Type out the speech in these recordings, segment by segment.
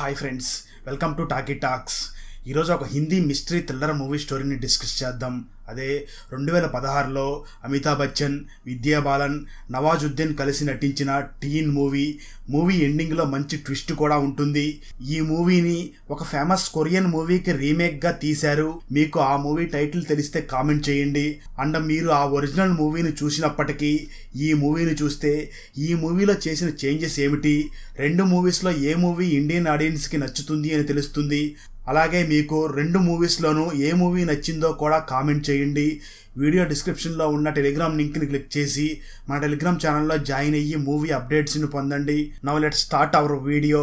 hi friends welcome to talkie talks ఈరోజు ఒక Hindi mystery thriller movie స్టోరీని డిస్కస్ చేద్దాం అదే రెండు వేల పదహారులో అమితాబ్ బచ్చన్ విద్యా బాలన్ నవాజుద్దీన్ కలిసి నటించిన టీన్ మూవీ మూవీ ఎండింగ్లో మంచి ట్విస్ట్ కూడా ఉంటుంది ఈ మూవీని ఒక ఫేమస్ కొరియన్ మూవీకి రీమేక్గా తీశారు మీకు ఆ మూవీ టైటిల్ తెలిస్తే కామెంట్ చేయండి అండ్ మీరు ఆ ఒరిజినల్ మూవీని చూసినప్పటికీ ఈ మూవీని చూస్తే ఈ మూవీలో చేసిన చేంజెస్ ఏమిటి రెండు మూవీస్లో ఏ మూవీ ఇండియన్ ఆడియన్స్కి నచ్చుతుంది అని తెలుస్తుంది అలాగే మీకు రెండు మూవీస్లోనూ ఏ మూవీ నచ్చిందో కూడా కామెంట్ చేయండి వీడియో డిస్క్రిప్షన్లో ఉన్న టెలిగ్రామ్ లింక్ని క్లిక్ చేసి మన టెలిగ్రామ్ ఛానల్లో జాయిన్ అయ్యి మూవీ అప్డేట్స్ని పొందండి now let start our video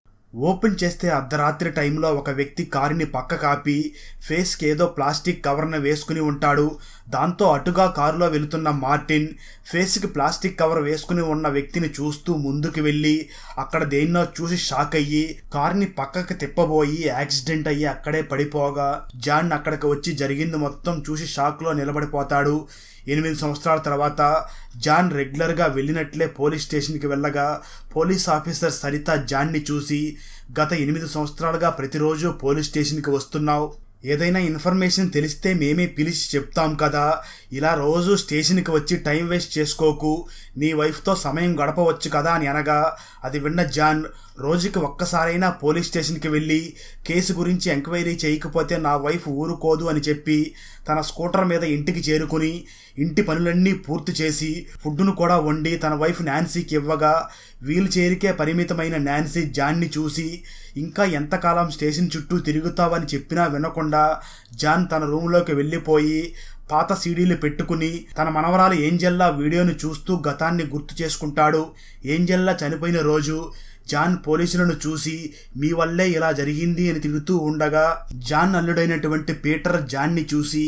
open చేస్తే అర్ధరాత్రి టైంలో ఒక వ్యక్తి కారుని పక్క కాపి ఫేస్కి ఏదో ప్లాస్టిక్ కవర్ను వేసుకుని ఉంటాడు దాంతో అటుగా కారులో వెళుతున్న మార్టిన్ ఫేస్కి ప్లాస్టిక్ కవర్ వేసుకుని ఉన్న వ్యక్తిని చూస్తూ ముందుకు వెళ్ళి అక్కడ దేన్నో చూసి షాక్ అయ్యి కారుని పక్కకి తిప్పబోయి యాక్సిడెంట్ అయ్యి అక్కడే పడిపోగా జాన్ అక్కడికి వచ్చి జరిగింది మొత్తం చూసి షాక్లో నిలబడిపోతాడు ఎనిమిది సంవత్సరాల తర్వాత జాన్ రెగ్యులర్గా వెళ్ళినట్లే పోలీస్ స్టేషన్కి వెళ్ళగా పోలీస్ ఆఫీసర్ సరిత జాన్ని చూసి గత ఎనిమిది సంవత్సరాలుగా ప్రతిరోజు పోలీస్ స్టేషన్కి వస్తున్నావు ఏదైనా ఇన్ఫర్మేషన్ తెలిస్తే మేమే పిలిచి చెప్తాం కదా ఇలా రోజు స్టేషన్కి వచ్చి టైం వేస్ట్ చేసుకోకు నీ వైఫ్తో సమయం గడపవచ్చు కదా అని అనగా అది విన్న జాన్ రోజుకి ఒక్కసారైనా పోలీస్ స్టేషన్కి వెళ్ళి కేసు గురించి ఎంక్వైరీ చేయకపోతే నా వైఫ్ ఊరుకోదు అని చెప్పి తన స్కూటర్ మీద ఇంటికి చేరుకుని ఇంటి పనులన్నీ పూర్తి చేసి ఫుడ్ను కూడా వండి తన వైఫ్ నాన్సీకి ఇవ్వగా వీల్ చైర్కే పరిమితమైన నాన్సీ జాన్ని చూసి ఇంకా ఎంతకాలం స్టేషన్ చుట్టూ తిరుగుతావని చెప్పినా వినకుండా జాన్ తన రూమ్లోకి వెళ్ళిపోయి పాత సీడీలు పెట్టుకుని తన మనవరాలు ఏంజెల్లా వీడియోను చూస్తూ గతాన్ని గుర్తు చేసుకుంటాడు ఏంజెల్లా చనిపోయిన రోజు జాన్ పోలీసులను చూసి మీ వల్లే ఇలా జరిగింది అని తిరుగుతూ ఉండగా జాన్ అల్లుడైనటువంటి పీటర్ జాన్ని చూసి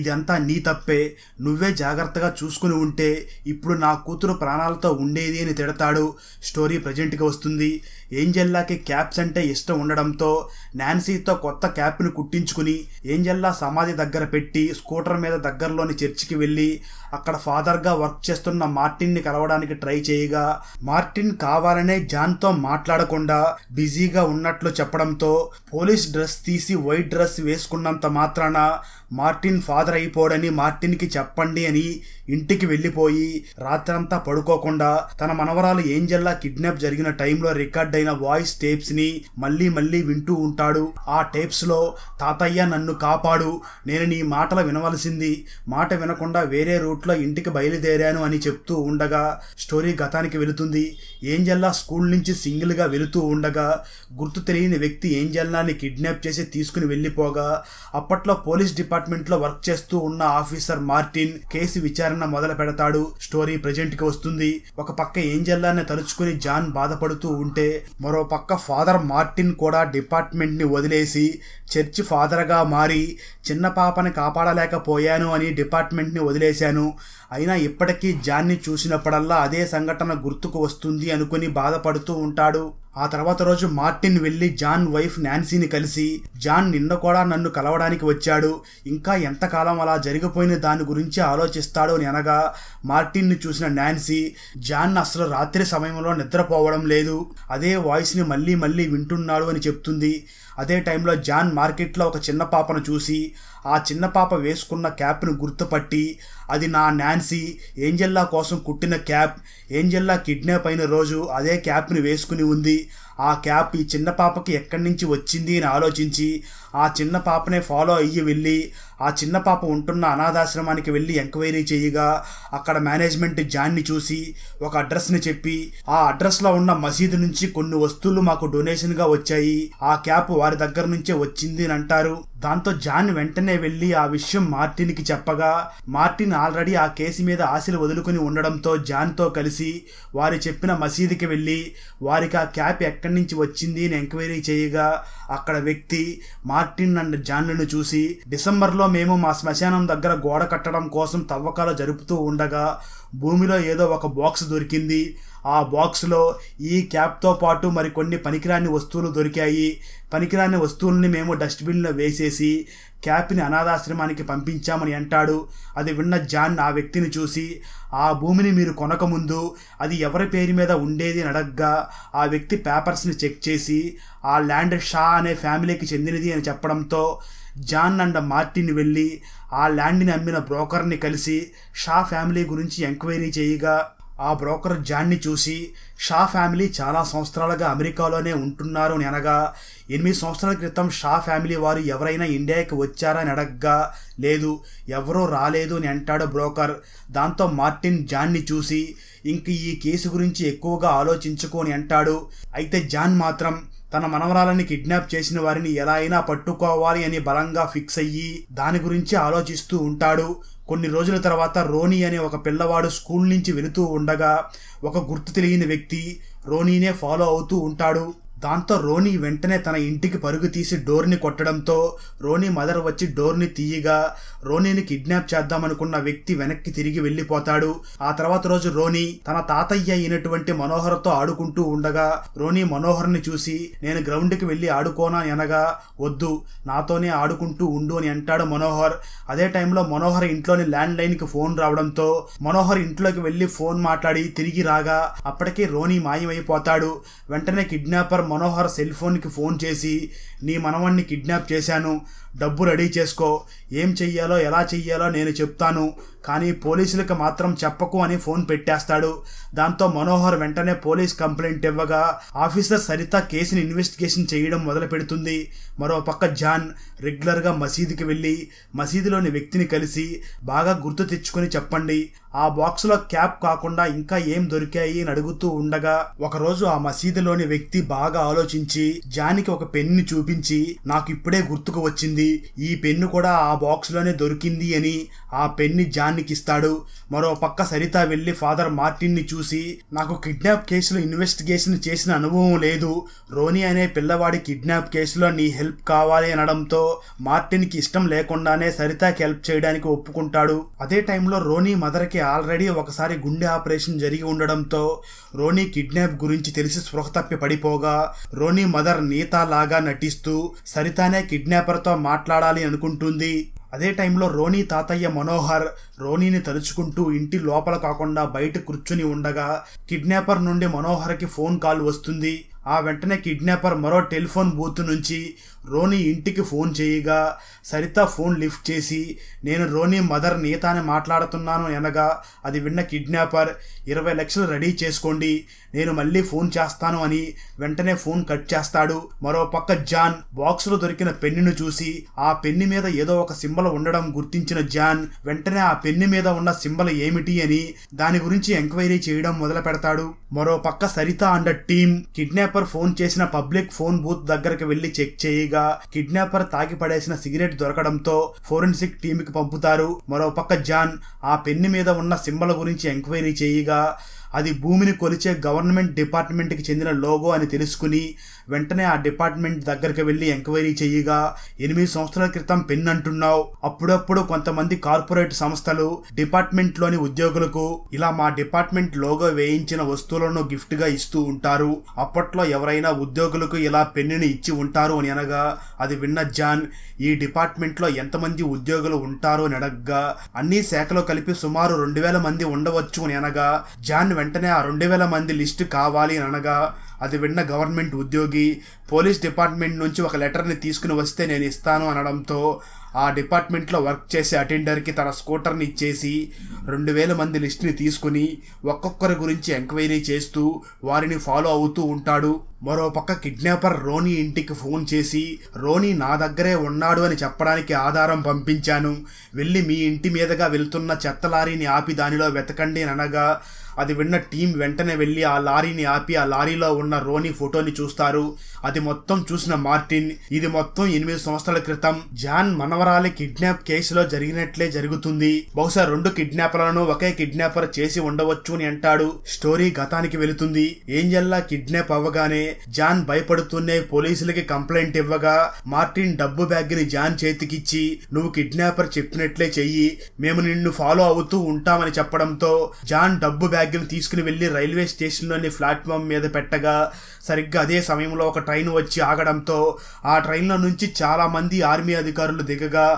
ఇదంతా నీ తప్పే నువ్వే జాగ్రత్తగా చూసుకుని ఉంటే ఇప్పుడు నా కూతురు ప్రాణాలతో ఉండేది అని తిడతాడు స్టోరీ ప్రజెంట్గా వస్తుంది ఏంజెల్లాకి క్యాప్స్ అంటే ఇష్టం ఉండడంతో నాన్సీతో కొత్త క్యాప్ను కుట్టించుకుని ఏంజెల్లా సమాధి దగ్గర పెట్టి స్కూటర్ మీద దగ్గరలోని చర్చికి వెళ్ళి అక్కడ ఫాదర్గా వర్క్ చేస్తున్న మార్టిన్ని కలవడానికి ట్రై చేయగా మార్టిన్ కావాలనే జాన్తో మాట్లాడకుండా బిజీగా ఉన్నట్లు చెప్పడంతో పోలీస్ డ్రెస్ తీసి వైట్ డ్రెస్ వేసుకున్నంత మాత్రాన మార్టిన్ ఫాదర్ అయిపోడని మార్టిన్కి చెప్పండి అని ఇంటికి వెళ్ళిపోయి రాత్రంతా పడుకోకుండా తన మనవరాలు ఏంజల్లా కిడ్నాప్ జరిగిన టైంలో రికార్డ్ అయిన వాయిస్ ని మళ్ళీ మళ్ళీ వింటూ ఉంటాడు ఆ లో తాతయ్య నన్ను కాపాడు నేను నీ మాటలు వినవలసింది మాట వినకుండా వేరే రూట్లో ఇంటికి బయలుదేరాను అని చెప్తూ ఉండగా స్టోరీ గతానికి వెళుతుంది ఏంజల్లా స్కూల్ నుంచి సింగిల్గా వెళుతూ ఉండగా గుర్తు తెలియని వ్యక్తి ఏంజల్లాని కిడ్నాప్ చేసి తీసుకుని వెళ్ళిపోగా అప్పట్లో పోలీస్ డిపార్ట్మెంట్ డిపార్ట్మెంట్లో వర్క్ చేస్తూ ఉన్న ఆఫీసర్ మార్టిన్ కేసు విచారణ మొదలు పెడతాడు స్టోరీ ప్రజెంట్ కి వస్తుంది ఒక పక్క ఏంజెల్లాన్ని తలుచుకుని జాన్ బాధపడుతూ ఉంటే మరో పక్క ఫాదర్ మార్టిన్ కూడా డిపార్ట్మెంట్ ని వదిలేసి చర్చి ఫాదర్గా మారి చిన్న పాపని కాపాడలేకపోయాను అని డిపార్ట్మెంట్ ని వదిలేశాను అయినా ఇప్పటికీ జాన్ని చూసినప్పుడల్లా అదే సంఘటన గుర్తుకు వస్తుంది అనుకుని బాధపడుతూ ఉంటాడు ఆ తర్వాత రోజు మార్టిన్ వెళ్ళి జాన్ వైఫ్ నాన్సీని కలిసి జాన్ నిన్న కూడా నన్ను కలవడానికి వచ్చాడు ఇంకా ఎంతకాలం అలా జరిగిపోయిన దాని గురించి ఆలోచిస్తాడు అని అనగా మార్టిన్ని చూసిన నాన్సీ జాన్ అసలు రాత్రి సమయంలో నిద్రపోవడం లేదు అదే వాయిస్ని మళ్ళీ మళ్ళీ వింటున్నాడు అని చెప్తుంది అదే టైంలో జాన్ మార్కెట్లో ఒక చిన్న పాపను చూసి ఆ చిన్న పాప వేసుకున్న క్యాప్ను గుర్తుపట్టి అది నా నాన్సీ ఏంజెల్లా కోసం కుట్టిన క్యాప్ ఏంజెల్లా కిడ్నాప్ అయిన రోజు అదే క్యాప్ని వేసుకుని ఉంది ఆ క్యాప్ ఈ చిన్న పాపకి ఎక్కడి నుంచి వచ్చింది అని ఆలోచించి ఆ చిన్న పాపనే ఫాలో అయ్యి వెళ్ళి ఆ చిన్న పాప ఉంటున్న అనాథాశ్రమానికి వెళ్ళి ఎంక్వైరీ చేయగా అక్కడ మేనేజ్మెంట్ జాన్ని చూసి ఒక అడ్రస్ని చెప్పి ఆ అడ్రస్లో ఉన్న మసీదు నుంచి కొన్ని వస్తువులు మాకు డొనేషన్గా వచ్చాయి ఆ క్యాప్ వారి దగ్గర నుంచే వచ్చింది అని అంటారు దాంతో జాన్ వెంటనే వెళ్ళి ఆ విషయం మార్టిన్కి చెప్పగా మార్టిన్ ఆల్రెడీ ఆ కేసు మీద ఆశలు వదులుకుని ఉండడంతో జాన్తో కలిసి వారి చెప్పిన మసీదుకి వెళ్ళి వారికి ఆ క్యాప్ ఎక్కడి నుంచి వచ్చింది అని ఎంక్వైరీ చేయగా అక్కడ వ్యక్తి మార్ మార్టిన్ అండ్ జాన్లను చూసి డిసెంబర్లో మేము మా శ్మశానం దగ్గర గోడ కట్టడం కోసం తవ్వకాలు జరుపుతూ ఉండగా భూమిలో ఏదో ఒక బాక్స్ దొరికింది ఆ బాక్స్లో ఈ క్యాప్తో పాటు మరి కొన్ని పనికిరాని వస్తువులు దొరికాయి పనికిరాని వస్తువుల్ని మేము డస్ట్బిన్లో వేసేసి క్యాప్ని అనాథాశ్రమానికి పంపించామని అంటాడు అది విన్న జాన్ ఆ వ్యక్తిని చూసి ఆ భూమిని మీరు కొనకముందు అది ఎవరి పేరు మీద ఉండేది అని అడగ్గా ఆ వ్యక్తి పేపర్స్ని చెక్ చేసి ఆ ల్యాండ్ షా అనే ఫ్యామిలీకి చెందినది అని చెప్పడంతో జాన్ అండ్ మార్టిన్ వెళ్ళి ఆ ల్యాండ్ని అమ్మిన బ్రోకర్ని కలిసి షా ఫ్యామిలీ గురించి ఎంక్వైరీ చేయగా ఆ బ్రోకర్ జాన్ని చూసి షా ఫ్యామిలీ చాలా సంవత్సరాలుగా అమెరికాలోనే ఉంటున్నారు అని అనగా ఎనిమిది సంవత్సరాల క్రితం షా ఫ్యామిలీ వారు ఎవరైనా ఇండియాకి వచ్చారా అని అడగ్గా లేదు ఎవరో రాలేదు అని అంటాడు బ్రోకర్ దాంతో మార్టిన్ జాన్ని చూసి ఇంక ఈ కేసు గురించి ఎక్కువగా ఆలోచించుకోని అంటాడు అయితే జాన్ మాత్రం తన మనవరాలని కిడ్నాప్ చేసిన వారిని ఎలా అయినా పట్టుకోవాలి అని బలంగా ఫిక్స్ అయ్యి దాని గురించి ఆలోచిస్తూ ఉంటాడు కొన్ని రోజుల తర్వాత రోనీ అనే ఒక పిల్లవాడు స్కూల్ నుంచి వెళుతూ ఉండగా ఒక గుర్తు తెలియని వ్యక్తి రోనీనే ఫాలో అవుతూ ఉంటాడు దాంతో రోనీ వెంటనే తన ఇంటికి పరుగు తీసి డోర్ని కొట్టడంతో రోనీ మదర్ వచ్చి డోర్ని తీయగా రోనీని కిడ్నాప్ చేద్దామనుకున్న వ్యక్తి వెనక్కి తిరిగి వెళ్ళిపోతాడు ఆ తర్వాత రోజు రోనీ తన తాతయ్య అయినటువంటి మనోహర్తో ఆడుకుంటూ ఉండగా రోనీ మనోహర్ని చూసి నేను గ్రౌండ్కి వెళ్ళి ఆడుకోనా అనగా వద్దు నాతోనే ఆడుకుంటూ ఉండు అని అంటాడు మనోహర్ అదే టైంలో మనోహర్ ఇంట్లోని ల్యాండ్ లైన్కి ఫోన్ రావడంతో మనోహర్ ఇంట్లోకి వెళ్ళి ఫోన్ మాట్లాడి తిరిగి రాగా అప్పటికే రోనీ మాయమైపోతాడు వెంటనే కిడ్నాపర్ మనోహర్ సెల్ ఫోన్కి ఫోన్ చేసి నీ మనవాణ్ణి కిడ్నాప్ చేశాను డబ్బు రెడీ చేసుకో ఏం చెయ్యాలో ఎలా చెయ్యాలో నేను చెప్తాను కానీ పోలీసులకు మాత్రం చెప్పకు అని ఫోన్ పెట్టేస్తాడు దాంతో మనోహర్ వెంటనే పోలీస్ కంప్లైంట్ ఇవ్వగా ఆఫీసర్ సరిత కేసుని ఇన్వెస్టిగేషన్ చేయడం మొదలు పెడుతుంది మరోపక్క జాన్ రెగ్యులర్గా మసీదుకి వెళ్ళి మసీదులోని వ్యక్తిని కలిసి బాగా గుర్తు తెచ్చుకొని చెప్పండి ఆ బాక్స్లో క్యాప్ కాకుండా ఇంకా ఏం దొరికాయి అని అడుగుతూ ఉండగా ఒకరోజు ఆ మసీదులోని వ్యక్తి బాగా ఆలోచించి జాన్కి ఒక పెన్ను చూపించి నాకు ఇప్పుడే గుర్తుకు వచ్చింది ఈ పెన్ను కూడా ఆ బాక్స్లోనే దొరికింది అని ఆ పెన్ని జాన్నికి ఇస్తాడు మరో పక్క సరిత వెళ్ళి ఫాదర్ మార్టిన్ని చూసి నాకు కిడ్నాప్ కేసులో ఇన్వెస్టిగేషన్ చేసిన అనుభవం లేదు రోని అనే పిల్లవాడి కిడ్నాప్ కేసులో నీ హెల్ప్ కావాలి అనడంతో మార్టిన్కి ఇష్టం లేకుండానే సరితాకి హెల్ప్ చేయడానికి ఒప్పుకుంటాడు అదే టైంలో రోనీ మదర్కి ఆల్రెడీ ఒకసారి గుండె ఆపరేషన్ జరిగి ఉండడంతో రోనీ కిడ్నాప్ గురించి తెలిసి స్పృహ తప్పి పడిపోగా రోనీ మదర్ నీతా లాగా నటిస్తూ సరితానే కిడ్నాపర్తో మా మాట్లాడాలి అనుకుంటుంది అదే టైంలో రోణి తాతయ్య మనోహర్ రోణిని తలుచుకుంటూ ఇంటి లోపల కాకుండా బయట కూర్చుని ఉండగా కిడ్నాపర్ నుండి మనోహర్కి ఫోన్ కాల్ వస్తుంది ఆ వెంటనే కిడ్నాపర్ మరో టెలిఫోన్ బూత్ నుంచి రోనీ ఇంటికి ఫోన్ చేయగా సరిత ఫోన్ లిఫ్ట్ చేసి నేను రోనీ మదర్ తానే మాట్లాడుతున్నాను అనగా అది విన్న కిడ్నాపర్ ఇరవై లక్షలు రెడీ చేసుకోండి నేను మళ్ళీ ఫోన్ చేస్తాను అని వెంటనే ఫోన్ కట్ చేస్తాడు మరోపక్క జాన్ బాక్స్లో దొరికిన పెన్నును చూసి ఆ పెన్ను మీద ఏదో ఒక సింబల్ ఉండడం గుర్తించిన జాన్ వెంటనే ఆ పెన్ను మీద ఉన్న సింబల్ ఏమిటి అని దాని గురించి ఎంక్వైరీ చేయడం మొదలు పెడతాడు మరోపక్క Sarita and team kidnapper phone చేసిన పబ్లిక్ ఫోన్ బూత్ దగ్గరికి వెళ్ళి చెక్ చేయగా గా కిడ్నాపర్ తాగి పడేసిన సిగరెట్ దొరకడంతో ఫోరెన్సిక్ టీమ్ కి పంపుతారు మరోపక్క జాన్ ఆ పెన్ను మీద ఉన్న సింబల్ గురించి ఎంక్వైరీ చేయగా అది భూమిని కొలిచే గవర్నమెంట్ డిపార్ట్మెంట్కి చెందిన లోగో అని తెలుసుకుని వెంటనే ఆ డిపార్ట్మెంట్ దగ్గరికి వెళ్ళి ఎంక్వైరీ చేయగా ఎనిమిది సంవత్సరాల క్రితం పెన్ అంటున్నావు అప్పుడప్పుడు కొంతమంది కార్పొరేట్ సంస్థలు డిపార్ట్మెంట్లోని ఉద్యోగులకు ఇలా మా డిపార్ట్మెంట్ లోగో వేయించిన వస్తువులను గిఫ్ట్గా ఇస్తూ ఉంటారు అప్పట్లో ఎవరైనా ఉద్యోగులకు ఇలా పెన్నుని ఇచ్చి ఉంటారు అని అనగా అది విన్న జాన్ ఈ డిపార్ట్మెంట్లో ఎంతమంది ఉద్యోగులు ఉంటారు అని అడగ్గా అన్ని శాఖలో కలిపి సుమారు రెండు వేల మంది ఉండవచ్చు అని అనగా జాన్ వెంటనే ఆ రెండు వేల మంది లిస్టు కావాలి అని అనగా అది విన్న గవర్నమెంట్ ఉద్యోగి పోలీస్ డిపార్ట్మెంట్ నుంచి ఒక లెటర్ని తీసుకుని వస్తే నేను ఇస్తాను అనడంతో ఆ డిపార్ట్మెంట్లో వర్క్ చేసే అటెండర్కి తన స్కూటర్ని ఇచ్చేసి రెండు వేల మంది లిస్ట్ని తీసుకుని ఒక్కొక్కరి గురించి ఎంక్వైరీ చేస్తూ వారిని ఫాలో అవుతూ ఉంటాడు మరోపక్క కిడ్నాపర్ రోనీ ఇంటికి ఫోన్ చేసి రోనీ నా దగ్గరే ఉన్నాడు అని చెప్పడానికి ఆధారం పంపించాను వెళ్ళి మీ ఇంటి మీదుగా వెళ్తున్న చెత్త లారీని ఆపి దానిలో వెతకండి అనగా అది విన్న టీం వెంటనే వెళ్ళి ఆ లారీని ఆపి ఆ లారీలో ఉన్న రోని ఫోటోని చూస్తారు అది మొత్తం చూసిన మార్టిన్ ఇది మొత్తం ఎనిమిది సంవత్సరాల క్రితం జాన్ మనవరాలి కిడ్నాప్ కేసులో జరిగినట్లే జరుగుతుంది బహుశా రెండు కిడ్నాపర్లను ఒకే కిడ్నాపర్ చేసి ఉండవచ్చు అని అంటాడు స్టోరీ గతానికి వెళుతుంది ఏంజల్లా కిడ్నాప్ అవ్వగానే జాన్ భయపడుతూనే పోలీసులకి కంప్లైంట్ ఇవ్వగా మార్టిన్ డబ్బు బ్యాగ్ ని జాన్ చేతికిచ్చి నువ్వు కిడ్నాపర్ చెప్పినట్లే చెయ్యి మేము నిన్ను ఫాలో అవుతూ ఉంటామని చెప్పడంతో జాన్ డబ్బు బ్యాగ్ బ్యాగ్ని తీసుకుని వెళ్ళి రైల్వే స్టేషన్లోని ప్లాట్ఫామ్ మీద పెట్టగా సరిగ్గా అదే సమయంలో ఒక ట్రైన్ వచ్చి ఆగడంతో ఆ ట్రైన్లో నుంచి చాలామంది ఆర్మీ అధికారులు దిగగా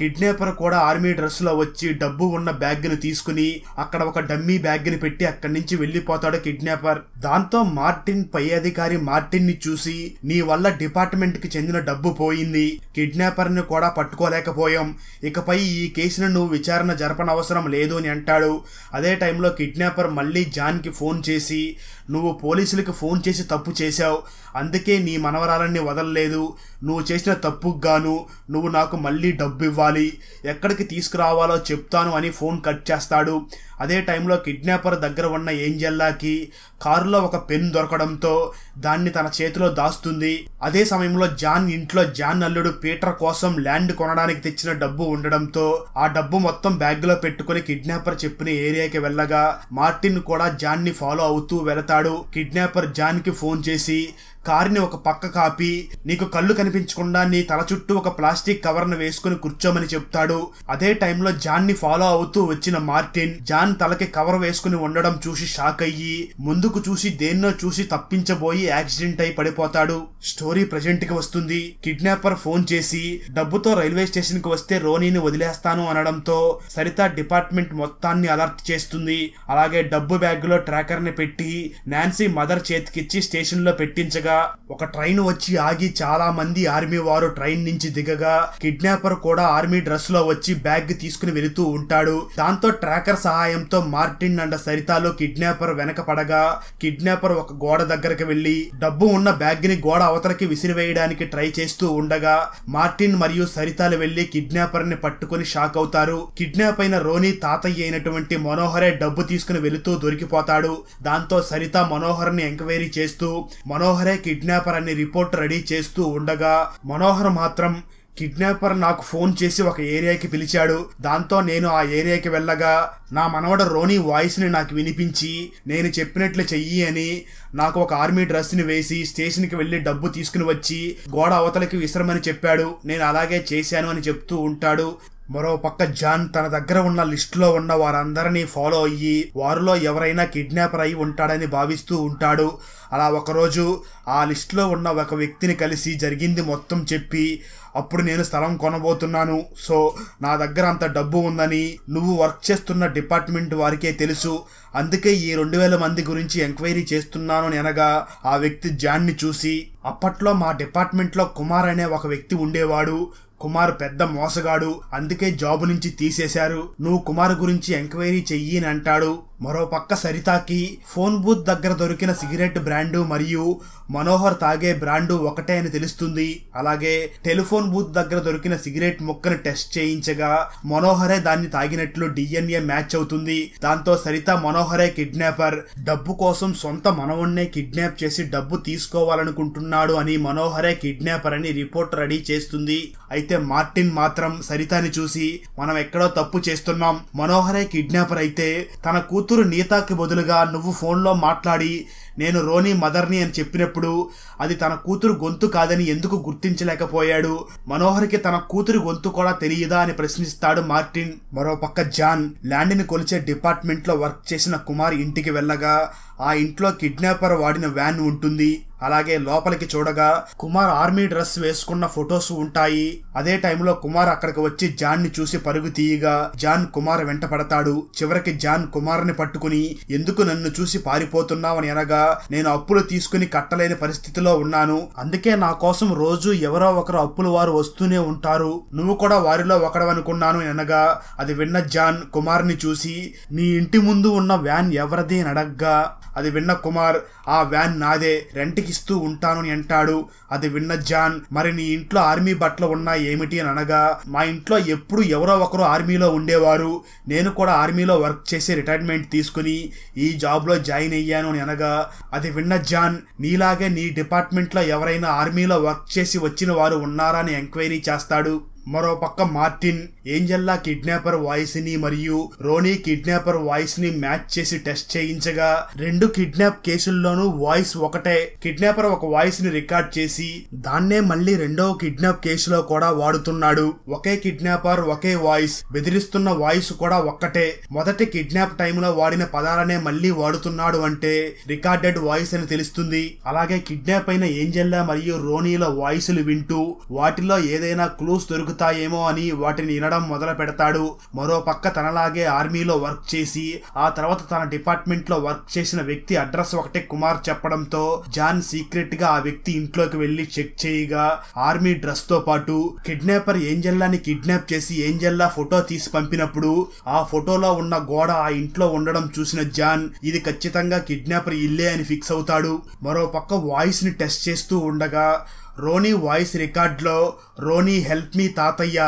కిడ్నాపర్ కూడా ఆర్మీ డ్రెస్లో వచ్చి డబ్బు ఉన్న బ్యాగ్ను తీసుకుని అక్కడ ఒక డమ్మీ బ్యాగ్ని పెట్టి అక్కడి నుంచి వెళ్ళిపోతాడు కిడ్నాపర్ దాంతో మార్టిన్ పై అధికారి మార్టిన్ని చూసి నీ వల్ల డిపార్ట్మెంట్కి చెందిన డబ్బు పోయింది కిడ్నాపర్ని కూడా పట్టుకోలేకపోయాం ఇకపై ఈ కేసును నువ్వు విచారణ జరపనవసరం లేదు అని అంటాడు అదే టైంలో కిడ్నాపర్ మళ్ళీ జాన్కి ఫోన్ చేసి నువ్వు పోలీసులకి ఫోన్ చేసి తప్పు చేశావు అందుకే నీ మనవరాలన్నీ వదలలేదు నువ్వు చేసిన తప్పుకు గాను నువ్వు నాకు మళ్ళీ డబ్బు ఇవ్వాలి ఎక్కడికి తీసుకురావాలో చెప్తాను అని ఫోన్ కట్ చేస్తాడు అదే టైంలో కిడ్నాపర్ దగ్గర ఉన్న ఏంజెల్లాకి కారులో ఒక పెన్ దొరకడంతో దాన్ని తన చేతిలో దాస్తుంది అదే సమయంలో జాన్ ఇంట్లో జాన్ అల్లుడు పీటర్ కోసం ల్యాండ్ కొనడానికి తెచ్చిన డబ్బు ఉండడంతో ఆ డబ్బు మొత్తం బ్యాగ్లో పెట్టుకుని కిడ్నాపర్ చెప్పిన ఏరియాకి వెళ్ళగా మార్టిన్ మార్టిన్ కూడా జాన్ ని ఫాలో అవుతూ వెళతాడు కిడ్నాపర్ జాన్ కి ఫోన్ చేసి కారుని ఒక పక్క కాపి నీకు కళ్ళు కనిపించకుండా నీ తల చుట్టూ ఒక ప్లాస్టిక్ కవర్ను వేసుకుని కూర్చోమని చెప్తాడు అదే టైంలో జాన్ ని ఫాలో అవుతూ వచ్చిన మార్టిన్ జాన్ తలకి కవర్ వేసుకుని ఉండడం చూసి షాక్ అయ్యి ముందుకు చూసి దేన్నో చూసి తప్పించబోయి యాక్సిడెంట్ అయి పడిపోతాడు స్టోరీ ప్రజెంట్ కి వస్తుంది కిడ్నాపర్ ఫోన్ చేసి డబ్బుతో రైల్వే స్టేషన్ కి వస్తే రోనీని వదిలేస్తాను అనడంతో సరిత డిపార్ట్మెంట్ మొత్తాన్ని అలర్ట్ చేస్తుంది అలాగే డబ్బు బ్యాగ్ లో ట్రాకర్ ని పెట్టి నాన్సీ మదర్ చేతికిచ్చి స్టేషన్ లో పెట్టించగా ఒక ట్రైన్ వచ్చి ఆగి చాలా మంది ఆర్మీ వారు ట్రైన్ నుంచి దిగగా కిడ్నాపర్ కూడా ఆర్మీ డ్రెస్ లో వచ్చి బ్యాగ్ తీసుకుని వెళుతూ ఉంటాడు దాంతో ట్రాకర్ సహాయంతో మార్టిన్ అండ్ సరితాలో కిడ్నాపర్ వెనక పడగా కిడ్నాపర్ ఒక గోడ దగ్గరకు వెళ్లి డబ్బు ఉన్న బ్యాగ్ ని గోడ అవతలకి విసిరివేయడానికి ట్రై చేస్తూ ఉండగా మార్టిన్ మరియు సరితాలు వెళ్లి కిడ్నాపర్ ని పట్టుకుని షాక్ అవుతారు కిడ్నాప్ అయిన రోనీ తాతయ్య అయినటువంటి మనోహరే డబ్బు తీసుకుని వెళుతూ దొరికిపోతాడు దాంతో సరిత మనోహర్ ని ఎంక్వైరీ చేస్తూ మనోహరే కిడ్నాపర్ అనే రిపోర్ట్ రెడీ చేస్తూ ఉండగా మనోహర్ మాత్రం కిడ్నాపర్ నాకు ఫోన్ చేసి ఒక ఏరియాకి పిలిచాడు దాంతో నేను ఆ ఏరియాకి వెళ్ళగా నా మనవడ రోనీ వాయిస్ని నాకు వినిపించి నేను చెప్పినట్లు చెయ్యి అని నాకు ఒక ఆర్మీ డ్రెస్ని వేసి స్టేషన్కి వెళ్ళి డబ్బు తీసుకుని వచ్చి గోడ అవతలకి విసరమని చెప్పాడు నేను అలాగే చేశాను అని చెప్తూ ఉంటాడు మరోపక్క జాన్ తన దగ్గర ఉన్న లిస్టులో ఉన్న వారందరినీ ఫాలో అయ్యి వారిలో ఎవరైనా కిడ్నాపర్ అయి ఉంటాడని భావిస్తూ ఉంటాడు అలా ఒకరోజు ఆ లిస్టులో ఉన్న ఒక వ్యక్తిని కలిసి జరిగింది మొత్తం చెప్పి అప్పుడు నేను స్థలం కొనబోతున్నాను సో నా దగ్గర అంత డబ్బు ఉందని నువ్వు వర్క్ చేస్తున్న డిపార్ట్మెంట్ వారికే తెలుసు అందుకే ఈ రెండు వేల మంది గురించి ఎంక్వైరీ చేస్తున్నాను అనగా ఆ వ్యక్తి జాన్ని చూసి అప్పట్లో మా డిపార్ట్మెంట్లో కుమార్ అనే ఒక వ్యక్తి ఉండేవాడు కుమార్ పెద్ద మోసగాడు అందుకే జాబు నుంచి తీసేశారు నువ్వు కుమార్ గురించి ఎంక్వైరీ చెయ్యి అని అంటాడు మరోపక్క సరితాకి ఫోన్ బూత్ దగ్గర దొరికిన సిగరెట్ బ్రాండు మరియు మనోహర్ తాగే బ్రాండు ఒకటే అని తెలుస్తుంది అలాగే టెలిఫోన్ బూత్ దగ్గర దొరికిన సిగరెట్ ముక్కను టెస్ట్ చేయించగా మనోహరే దాన్ని తాగినట్లు డిఎన్ఏ మ్యాచ్ అవుతుంది దాంతో సరిత మనోహరే కిడ్నాపర్ డబ్బు కోసం సొంత మనవుణ్ణే కిడ్నాప్ చేసి డబ్బు తీసుకోవాలనుకుంటున్నాడు అని మనోహరే కిడ్నాపర్ అని రిపోర్ట్ రెడీ చేస్తుంది అయితే మార్టిన్ మాత్రం సరితాని చూసి మనం ఎక్కడో తప్పు చేస్తున్నాం మనోహరే కిడ్నాపర్ అయితే తన కూతు కూతురు నీతాకి బదులుగా నువ్వు ఫోన్లో మాట్లాడి నేను రోనీ మదర్ని అని చెప్పినప్పుడు అది తన కూతురు గొంతు కాదని ఎందుకు గుర్తించలేకపోయాడు మనోహర్కి తన కూతురు గొంతు కూడా తెలియదా అని ప్రశ్నిస్తాడు మార్టిన్ మరోపక్క జాన్ ల్యాండ్ని కొలిచే డిపార్ట్మెంట్లో వర్క్ చేసిన కుమార్ ఇంటికి వెళ్ళగా ఆ ఇంట్లో కిడ్నాపర్ వాడిన వ్యాన్ ఉంటుంది అలాగే లోపలికి చూడగా కుమార్ ఆర్మీ డ్రెస్ వేసుకున్న ఫొటోస్ ఉంటాయి అదే టైంలో కుమార్ అక్కడికి వచ్చి జాన్ ని చూసి పరుగు తీయగా జాన్ కుమార్ వెంట పడతాడు చివరికి జాన్ కుమార్ ని పట్టుకుని ఎందుకు నన్ను చూసి పారిపోతున్నావని అనగా నేను అప్పులు తీసుకుని కట్టలేని పరిస్థితిలో ఉన్నాను అందుకే నా కోసం రోజు ఎవరో ఒకరు అప్పులు వారు వస్తూనే ఉంటారు నువ్వు కూడా వారిలో ఒకడవనుకున్నాను అనగా అది విన్న జాన్ కుమార్ ని చూసి నీ ఇంటి ముందు ఉన్న వ్యాన్ ఎవరిది అని అడగ్గా అది విన్న కుమార్ ఆ వ్యాన్ నాదే రెంట్కి ఇస్తూ ఉంటాను అని అంటాడు అది విన్న జాన్ మరి నీ ఇంట్లో ఆర్మీ బట్టలు ఉన్నా ఏమిటి అని అనగా మా ఇంట్లో ఎప్పుడు ఎవరో ఒకరు ఆర్మీలో ఉండేవారు నేను కూడా ఆర్మీలో వర్క్ చేసి రిటైర్మెంట్ తీసుకుని ఈ జాబ్లో జాయిన్ అయ్యాను అని అనగా అది విన్న జాన్ నీలాగే నీ డిపార్ట్మెంట్లో ఎవరైనా ఆర్మీలో వర్క్ చేసి వచ్చిన వారు ఉన్నారా అని ఎంక్వైరీ చేస్తాడు మరోపక్క మార్టిన్ ఏంజెల్లా కిడ్నాపర్ వాయిస్ ని మరియు రోనీ కిడ్నాపర్ వాయిస్ ని మ్యాచ్ చేసి టెస్ట్ చేయించగా రెండు కిడ్నాప్ కేసుల్లోనూ వాయిస్ ఒకటే కిడ్నాపర్ ఒక వాయిస్ ని రికార్డ్ చేసి దాన్నే మళ్ళీ రెండో కిడ్నాప్ కేసులో కూడా వాడుతున్నాడు ఒకే కిడ్నాపర్ ఒకే వాయిస్ బెదిరిస్తున్న వాయిస్ కూడా ఒక్కటే మొదటి కిడ్నాప్ టైంలో వాడిన పదాలనే మళ్ళీ వాడుతున్నాడు అంటే రికార్డెడ్ వాయిస్ అని తెలుస్తుంది అలాగే కిడ్నాప్ అయిన ఏంజెల్లా మరియు రోనీల వాయిస్లు వింటూ వాటిలో ఏదైనా క్లూస్ దొరుకుతుంది దొరుకుతాయేమో అని వాటిని వినడం మొదలు పెడతాడు మరో పక్క తనలాగే ఆర్మీలో వర్క్ చేసి ఆ తర్వాత తన డిపార్ట్మెంట్ లో వర్క్ చేసిన వ్యక్తి అడ్రస్ ఒకటే కుమార్ చెప్పడంతో జాన్ సీక్రెట్ గా ఆ వ్యక్తి ఇంట్లోకి వెళ్లి చెక్ చేయగా ఆర్మీ డ్రెస్ తో పాటు కిడ్నాపర్ ఏంజెల్లాని కిడ్నాప్ చేసి ఏంజెల్లా ఫోటో తీసి పంపినప్పుడు ఆ ఫోటోలో ఉన్న గోడ ఆ ఇంట్లో ఉండడం చూసిన జాన్ ఇది ఖచ్చితంగా కిడ్నాపర్ ఇల్లే అని ఫిక్స్ అవుతాడు మరో పక్క వాయిస్ ని టెస్ట్ చేస్తూ ఉండగా రోనీ వాయిస్ రికార్డ్లో రోనీ హెల్ప్ మీ తాతయ్య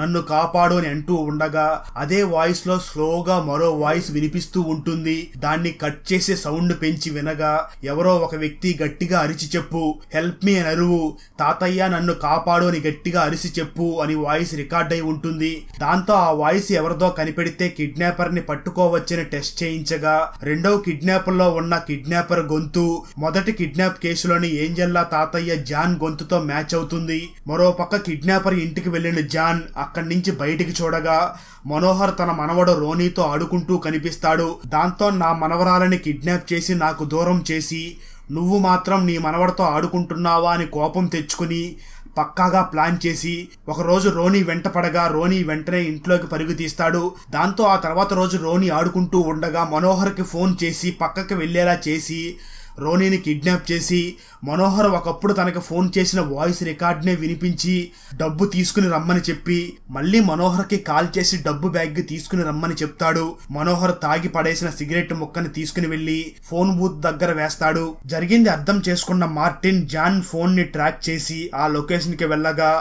నన్ను కాపాడు అని అంటూ ఉండగా అదే వాయిస్లో స్లోగా మరో వాయిస్ వినిపిస్తూ ఉంటుంది దాన్ని కట్ చేసే సౌండ్ పెంచి వినగా ఎవరో ఒక వ్యక్తి గట్టిగా అరిచి చెప్పు హెల్ప్ మీ అని అరువు తాతయ్య నన్ను కాపాడు అని గట్టిగా అరిసి చెప్పు అని వాయిస్ రికార్డ్ అయి ఉంటుంది దాంతో ఆ వాయిస్ ఎవరిదో కనిపెడితే కిడ్నాపర్ని పట్టుకోవచ్చని టెస్ట్ చేయించగా రెండవ కిడ్నాపర్లో ఉన్న కిడ్నాపర్ గొంతు మొదటి కిడ్నాప్ కేసులోని ఏంజల్లా తాతయ్య జాన్ గొంతు గొంతుతో మ్యాచ్ అవుతుంది మరోపక్క కిడ్నాపర్ ఇంటికి వెళ్లిన జాన్ అక్కడి నుంచి బయటికి చూడగా మనోహర్ తన మనవడు రోనీతో ఆడుకుంటూ కనిపిస్తాడు దాంతో నా మనవరాలని కిడ్నాప్ చేసి నాకు దూరం చేసి నువ్వు మాత్రం నీ మనవడితో ఆడుకుంటున్నావా అని కోపం తెచ్చుకుని పక్కాగా ప్లాన్ చేసి ఒకరోజు రోని వెంట పడగా రోనీ వెంటనే ఇంట్లోకి పరుగు తీస్తాడు దాంతో ఆ తర్వాత రోజు రోని ఆడుకుంటూ ఉండగా మనోహర్కి ఫోన్ చేసి పక్కకి వెళ్లేలా చేసి రోనీని కిడ్నాప్ చేసి మనోహర్ ఒకప్పుడు తనకు ఫోన్ చేసిన వాయిస్ రికార్డ్నే వినిపించి డబ్బు తీసుకుని రమ్మని చెప్పి మళ్ళీ మనోహర్కి కాల్ చేసి డబ్బు బ్యాగ్ తీసుకుని రమ్మని చెప్తాడు మనోహర్ తాగి పడేసిన సిగరెట్ ముక్కని తీసుకుని వెళ్ళి ఫోన్ బూత్ దగ్గర వేస్తాడు జరిగింది అర్థం చేసుకున్న మార్టిన్ జాన్ ఫోన్ని ట్రాక్ చేసి ఆ లొకేషన్కి వెళ్ళగా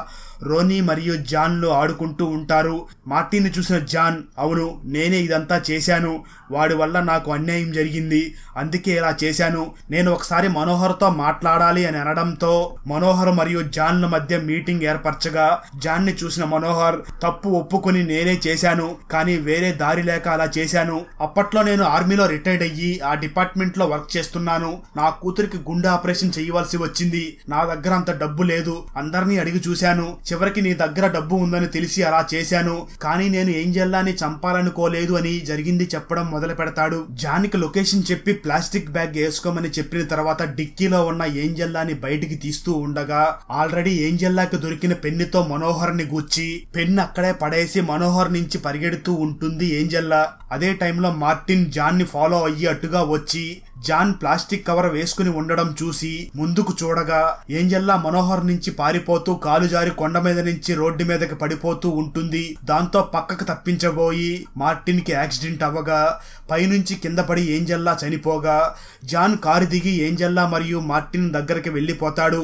రోనీ మరియు జాన్లు ఆడుకుంటూ ఉంటారు మార్టీన్ చూసిన జాన్ అవును నేనే ఇదంతా చేశాను వాడి వల్ల నాకు అన్యాయం జరిగింది అందుకే ఇలా చేశాను నేను ఒకసారి మనోహర్తో మాట్లాడాలి అని అనడంతో మనోహర్ మరియు జాన్ల మధ్య మీటింగ్ ఏర్పరచగా జాన్ని చూసిన మనోహర్ తప్పు ఒప్పుకుని నేనే చేశాను కానీ వేరే దారి లేక అలా చేశాను అప్పట్లో నేను ఆర్మీలో రిటైర్డ్ అయ్యి ఆ డిపార్ట్మెంట్లో వర్క్ చేస్తున్నాను నా కూతురికి గుండె ఆపరేషన్ చేయవలసి వచ్చింది నా దగ్గర అంత డబ్బు లేదు అందరినీ అడిగి చూశాను చివరికి నీ దగ్గర డబ్బు ఉందని తెలిసి అలా చేశాను కానీ నేను ఏంజెల్లాని చంపాలనుకోలేదు అని జరిగింది చెప్పడం మొదలు పెడతాడు జానికి లొకేషన్ చెప్పి ప్లాస్టిక్ బ్యాగ్ వేసుకోమని చెప్పిన తర్వాత డిక్కీలో ఉన్న ఏంజల్లాని బయటికి తీస్తూ ఉండగా ఆల్రెడీ ఏంజల్లాకి దొరికిన పెన్నుతో మనోహర్ని గుచ్చి పెన్ను అక్కడే పడేసి మనోహర్ నుంచి పరిగెడుతూ ఉంటుంది ఏంజెల్లా అదే టైంలో మార్టిన్ జాన్ని ఫాలో అయ్యి అట్టుగా వచ్చి జాన్ ప్లాస్టిక్ కవర్ వేసుకుని ఉండడం చూసి ముందుకు చూడగా ఏంజెల్లా మనోహర్ నుంచి పారిపోతూ కాలు జారి కొండ మీద నుంచి రోడ్డు మీదకి పడిపోతూ ఉంటుంది దాంతో పక్కకు తప్పించబోయి మార్టిన్ కి యాక్సిడెంట్ అవ్వగా పైనుంచి కింద పడి ఏంజెల్లా చనిపోగా జాన్ కారు దిగి ఏంజెల్లా మరియు మార్టిన్ దగ్గరికి వెళ్ళిపోతాడు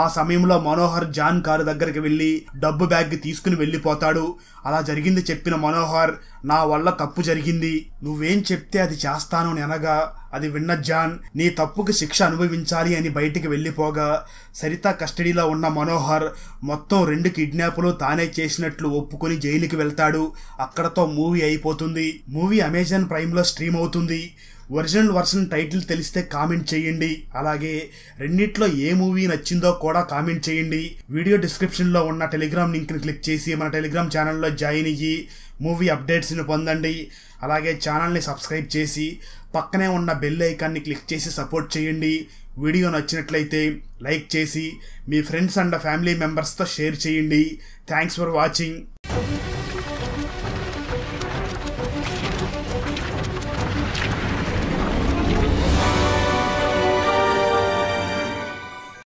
ఆ సమయంలో మనోహర్ జాన్ కారు దగ్గరికి వెళ్ళి డబ్బు బ్యాగ్ తీసుకుని వెళ్ళిపోతాడు అలా జరిగింది చెప్పిన మనోహర్ నా వల్ల తప్పు జరిగింది నువ్వేం చెప్తే అది చేస్తాను అనగా అది విన్న జాన్ నీ తప్పుకి శిక్ష అనుభవించాలి అని బయటికి వెళ్ళిపోగా సరిత కస్టడీలో ఉన్న మనోహర్ మొత్తం రెండు కిడ్నాప్లు తానే చేసినట్లు ఒప్పుకొని జైలుకి వెళ్తాడు అక్కడతో మూవీ అయిపోతుంది మూవీ అమెజాన్ ప్రైమ్లో స్ట్రీమ్ అవుతుంది ఒరిజినల్ వర్షన్ టైటిల్ తెలిస్తే కామెంట్ చేయండి అలాగే రెండిట్లో ఏ మూవీ నచ్చిందో కూడా కామెంట్ చేయండి వీడియో డిస్క్రిప్షన్లో ఉన్న టెలిగ్రామ్ లింక్ని క్లిక్ చేసి మన టెలిగ్రామ్ ఛానల్లో జాయిన్ అయ్యి మూవీ అప్డేట్స్ని పొందండి అలాగే ఛానల్ని సబ్స్క్రైబ్ చేసి పక్కనే ఉన్న బెల్ ఐకాన్ని క్లిక్ చేసి సపోర్ట్ చేయండి వీడియో నచ్చినట్లయితే లైక్ చేసి మీ ఫ్రెండ్స్ అండ్ ఫ్యామిలీ మెంబర్స్తో షేర్ చేయండి థ్యాంక్స్ ఫర్ వాచింగ్